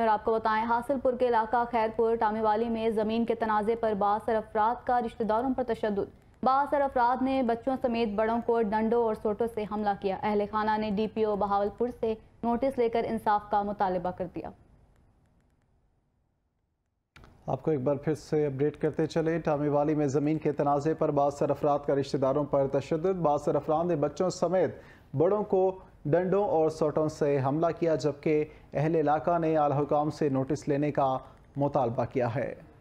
और आपको बताएं हासिलपुर के इलाका खैरपुर टामीवाली में ज़मीन के तनाज़े पर बासर अफराद का रिश्तेदारों पर तशद बासर अफराद ने बच्चों समेत बड़ों को डंडों और सोटों से हमला किया अहल खाना ने डी पी ओ बहावलपुर से नोटिस लेकर इंसाफ का मुतालबा कर दिया आपको एक बार फिर से अपडेट करते चले टामीवाली में ज़मीन के तनाज़े पर बासर अफराद का रिश्तेदारों पर तशद बासर अफराद ने बच्चों समेत बड़ों को डंडों और सोटों से हमला किया जबकि अहल इलाका ने आलाकाम से नोटिस लेने का मुतालबा किया है